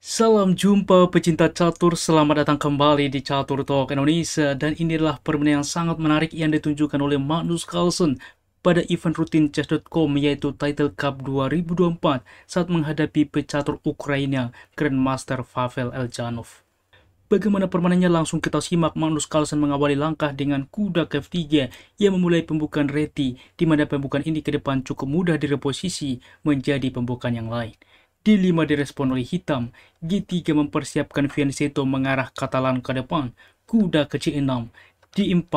Salam jumpa pecinta catur, selamat datang kembali di Catur Talk Indonesia dan inilah permainan yang sangat menarik yang ditunjukkan oleh Magnus Carlsen pada event rutin chess.com yaitu Title Cup 2024 saat menghadapi pecatur Ukraina Grandmaster Pavel Eljanov. Bagaimana permainannya langsung kita simak Magnus Carlsen mengawali langkah dengan kuda ke F3 yang memulai pembukaan reti di mana pembukaan ini ke depan cukup mudah direposisi menjadi pembukaan yang lain. D5 direspon oleh hitam, G3 mempersiapkan Fianchetto mengarah Catalan ke depan, kuda ke C6, D4,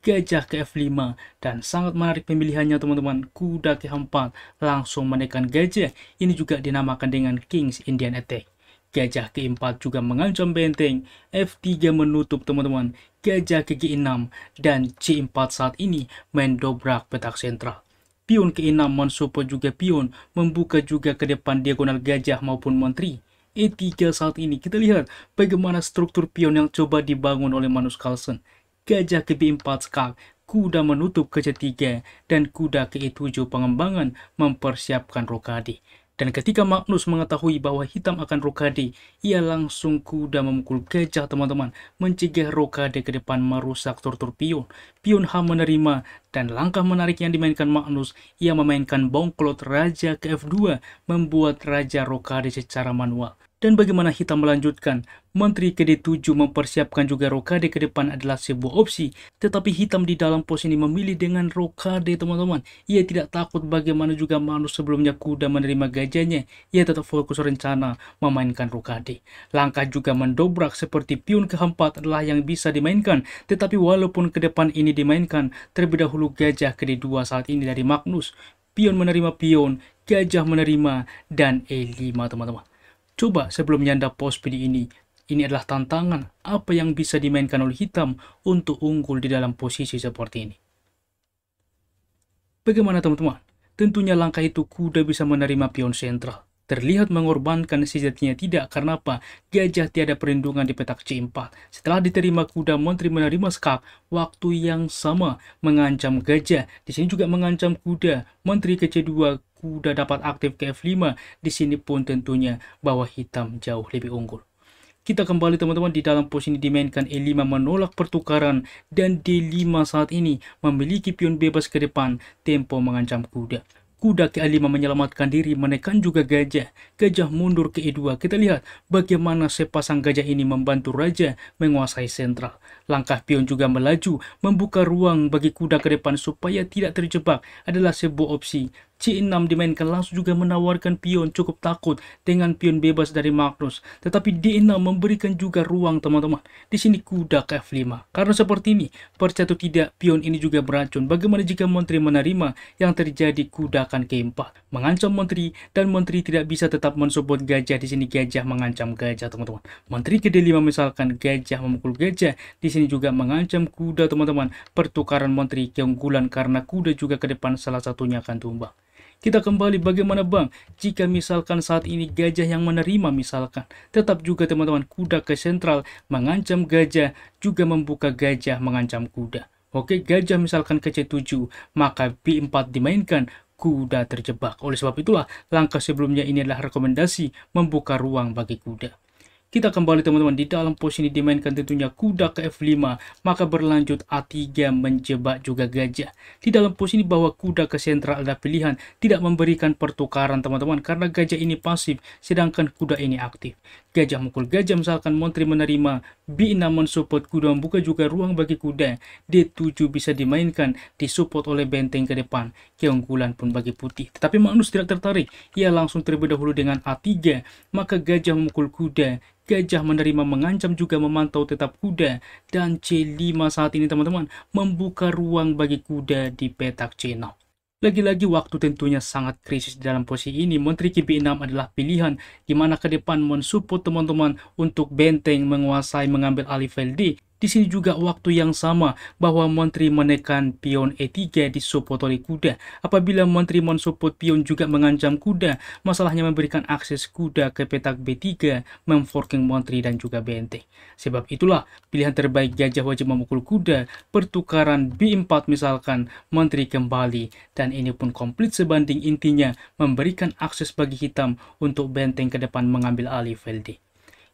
gajah ke F5, dan sangat menarik pemilihannya teman-teman, kuda ke H4 langsung menekan gajah, ini juga dinamakan dengan King's Indian Attack. Gajah ke 4 juga mengancam benteng, F3 menutup teman-teman, gajah ke G6, dan C4 saat ini mendobrak petak sentral. Pion ke-6 Mansopa juga pion, membuka juga ke depan diagonal gajah maupun menteri. E3 saat ini kita lihat bagaimana struktur pion yang coba dibangun oleh Manus Carlsen. Gajah ke B4 skak, kuda menutup ke C3, dan kuda ke E7 pengembangan mempersiapkan rokade. Dan ketika Magnus mengetahui bahwa hitam akan Rokade, ia langsung kuda memukul gajah teman-teman, mencegah Rokade ke depan merusak tortur pion. Pion H menerima, dan langkah menarik yang dimainkan Magnus, ia memainkan bongklot Raja ke F2, membuat Raja Rokade secara manual. Dan bagaimana Hitam melanjutkan, Menteri KD7 mempersiapkan juga rokade ke depan adalah sebuah opsi, tetapi Hitam di dalam pos ini memilih dengan rokade teman-teman. Ia tidak takut bagaimana juga manus sebelumnya kuda menerima gajahnya, ia tetap fokus rencana memainkan rokade. Langkah juga mendobrak seperti pion keempat adalah yang bisa dimainkan, tetapi walaupun ke depan ini dimainkan, terlebih dahulu gajah KD2 saat ini dari Magnus. Pion menerima pion, gajah menerima, dan E5 teman-teman. Coba sebelum Anda post video ini, ini adalah tantangan apa yang bisa dimainkan oleh hitam untuk unggul di dalam posisi seperti ini. Bagaimana teman-teman? Tentunya langkah itu kuda bisa menerima pion sentral terlihat mengorbankan sejatinya tidak karena apa? Gajah tiada perlindungan di petak C4. Setelah diterima kuda, Menteri menerima skak waktu yang sama mengancam gajah. Di sini juga mengancam kuda. Menteri ke C2, kuda dapat aktif ke F5. Di sini pun tentunya bahwa hitam jauh lebih unggul. Kita kembali teman-teman di dalam pos ini dimainkan E5 menolak pertukaran dan D5 saat ini memiliki pion bebas ke depan, tempo mengancam kuda kuda ke-5 menyelamatkan diri menekan juga gajah. Gajah mundur ke E2. Kita lihat bagaimana sepasang gajah ini membantu raja menguasai sentral. Langkah pion juga melaju, membuka ruang bagi kuda ke depan supaya tidak terjebak adalah sebuah opsi. C6 dimainkan langsung juga menawarkan pion cukup takut dengan pion bebas dari Magnus. Tetapi D6 memberikan juga ruang teman-teman. Di sini kuda ke F5. Karena seperti ini, percaya tidak pion ini juga beracun. Bagaimana jika menteri menerima yang terjadi kuda ke 4 Mengancam menteri dan menteri tidak bisa tetap mensupport gajah. Di sini gajah mengancam gajah teman-teman. Menteri ke D5 misalkan gajah memukul gajah. Di sini juga mengancam kuda teman-teman. Pertukaran menteri keunggulan karena kuda juga ke depan salah satunya akan tumbang. Kita kembali bagaimana bang, jika misalkan saat ini gajah yang menerima misalkan, tetap juga teman-teman kuda ke sentral mengancam gajah, juga membuka gajah mengancam kuda. Oke, gajah misalkan ke C7, maka B4 dimainkan, kuda terjebak. Oleh sebab itulah, langkah sebelumnya ini adalah rekomendasi membuka ruang bagi kuda. Kita kembali teman-teman, di dalam posisi dimainkan tentunya kuda ke F5, maka berlanjut A3 menjebak juga gajah. Di dalam posisi bahwa kuda ke sentral ada pilihan, tidak memberikan pertukaran teman-teman, karena gajah ini pasif, sedangkan kuda ini aktif. Gajah mukul gajah misalkan Montri menerima, B6 mensupport kuda membuka juga ruang bagi kuda, D7 bisa dimainkan, disupport oleh benteng ke depan, keunggulan pun bagi putih. Tetapi Magnus tidak tertarik, ia langsung terlebih dahulu dengan A3, maka gajah memukul kuda, Gajah menerima mengancam juga memantau tetap kuda dan C5 saat ini teman-teman membuka ruang bagi kuda di petak C6. Lagi-lagi waktu tentunya sangat krisis dalam posisi ini. Menteri KB6 adalah pilihan di mana ke depan mensupport teman-teman untuk benteng menguasai mengambil alih file D di sini juga waktu yang sama bahwa Menteri menekan pion E3 support oleh kuda. Apabila Menteri mensupport pion juga mengancam kuda, masalahnya memberikan akses kuda ke petak B3, memforking Menteri dan juga benteng. Sebab itulah pilihan terbaik gajah wajib memukul kuda, pertukaran B4 misalkan, Menteri kembali. Dan ini pun komplit sebanding intinya, memberikan akses bagi hitam untuk benteng ke depan mengambil alih Veldi.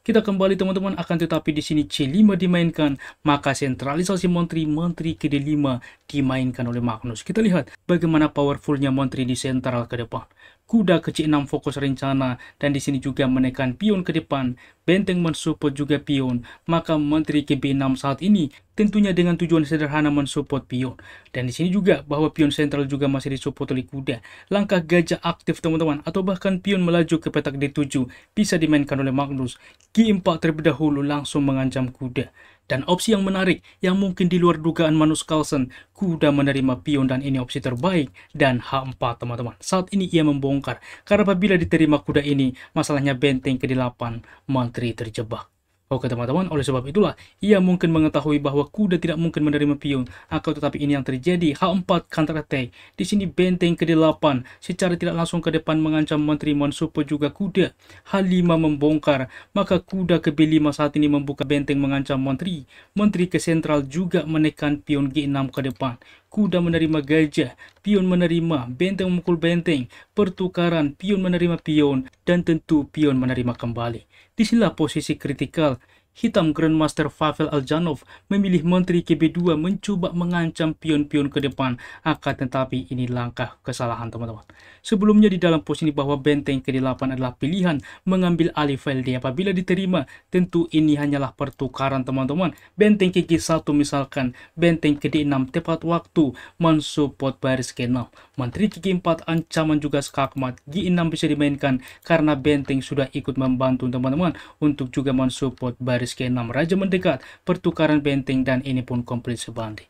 Kita kembali teman-teman akan tetapi di sini C5 dimainkan, maka sentralisasi menteri menteri ke D5 dimainkan oleh Magnus. Kita lihat bagaimana powerfulnya menteri di sentral ke depan kuda ke C6 fokus rencana, dan di sini juga menekan pion ke depan, benteng mensupport juga pion, maka menteri ke B6 saat ini tentunya dengan tujuan sederhana mensupport pion. Dan di sini juga bahwa pion sentral juga masih disupport oleh kuda. Langkah gajah aktif teman-teman, atau bahkan pion melaju ke petak D7, bisa dimainkan oleh Magnus. G4 terlebih dahulu langsung mengancam kuda. Dan opsi yang menarik yang mungkin di luar dugaan manus Carlsen, kuda menerima pion dan ini opsi terbaik dan H4 teman-teman. Saat ini ia membongkar karena apabila diterima kuda ini masalahnya benteng ke-8 menteri terjebak. Oh, teman-teman, oleh sebab itulah ia mungkin mengetahui bahwa kuda tidak mungkin menerima pion. Akan tetapi ini yang terjadi. H4 counter attack. Di sini benteng ke-8 secara tidak langsung ke depan mengancam Menteri Mansupo juga kuda. H5 membongkar. Maka kuda ke B5 saat ini membuka benteng mengancam Menteri. Menteri ke sentral juga menekan pion G6 ke depan kuda menerima gajah, pion menerima, benteng memukul benteng, pertukaran, pion menerima pion, dan tentu pion menerima kembali sila posisi kritikal Hitam Grandmaster Pavel Aljanov memilih Menteri KB2 mencoba mengancam pion-pion ke depan. Akan tetapi ini langkah kesalahan teman-teman. Sebelumnya di dalam pos ini bahwa benteng ke-8 adalah pilihan mengambil alih file D apabila diterima. Tentu ini hanyalah pertukaran teman-teman. Benteng KG1 misalkan, benteng ke 6 tepat waktu mensupport baris ke 6 Menteri KG4 ancaman juga skakmat. G6 bisa dimainkan karena benteng sudah ikut membantu teman-teman untuk juga mensupport baris garis ke-6 Raja mendekat, pertukaran benteng dan ini pun komplit sebanding.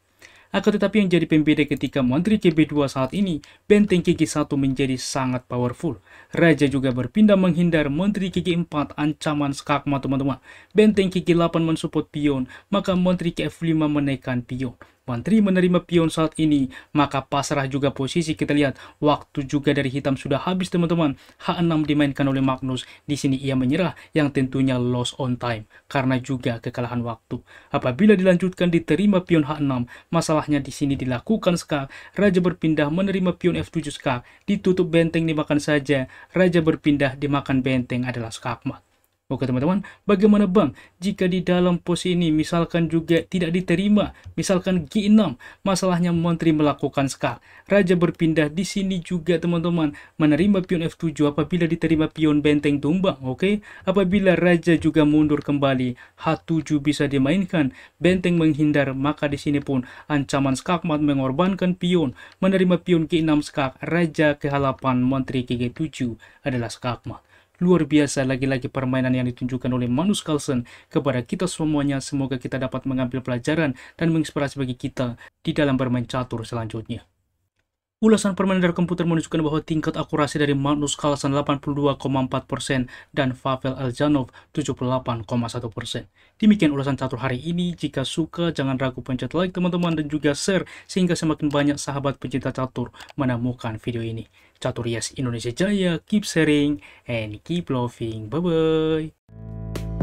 Akan tetapi yang jadi pembeda ketika Menteri KB2 saat ini, benteng KG1 menjadi sangat powerful. Raja juga berpindah menghindar Menteri KG4 ancaman skakma teman-teman. Benteng KG8 mensupport pion, maka Menteri KF5 menaikkan pion. Menteri menerima pion saat ini, maka pasrah juga posisi kita lihat. Waktu juga dari hitam sudah habis teman-teman. H6 dimainkan oleh Magnus. Di sini ia menyerah yang tentunya loss on time karena juga kekalahan waktu. Apabila dilanjutkan diterima pion H6, masalahnya di sini dilakukan skak. Raja berpindah menerima pion F7 skak. Ditutup benteng dimakan saja. Raja berpindah dimakan benteng adalah skakmat. Oke oh, teman-teman, bagaimana bang jika di dalam pos ini misalkan juga tidak diterima, misalkan G6, masalahnya menteri melakukan skak. Raja berpindah di sini juga teman-teman, menerima pion F7 apabila diterima pion benteng tumbang, oke? Apabila raja juga mundur kembali, H7 bisa dimainkan, benteng menghindar, maka di sini pun ancaman skakmat mengorbankan pion, menerima pion G6 skak, raja ke halapan menteri G7 adalah skakmat. Luar biasa lagi-lagi permainan yang ditunjukkan oleh Manus Carlsen kepada kita semuanya. Semoga kita dapat mengambil pelajaran dan menginspirasi bagi kita di dalam bermain catur selanjutnya. Ulasan permainan komputer menunjukkan bahwa tingkat akurasi dari Magnus Carlsen 82,4% dan Pavel Aljanov 78,1%. Demikian ulasan catur hari ini. Jika suka, jangan ragu pencet like teman-teman dan juga share sehingga semakin banyak sahabat pencinta catur menemukan video ini. Catur Yes Indonesia Jaya, keep sharing and keep loving. Bye-bye.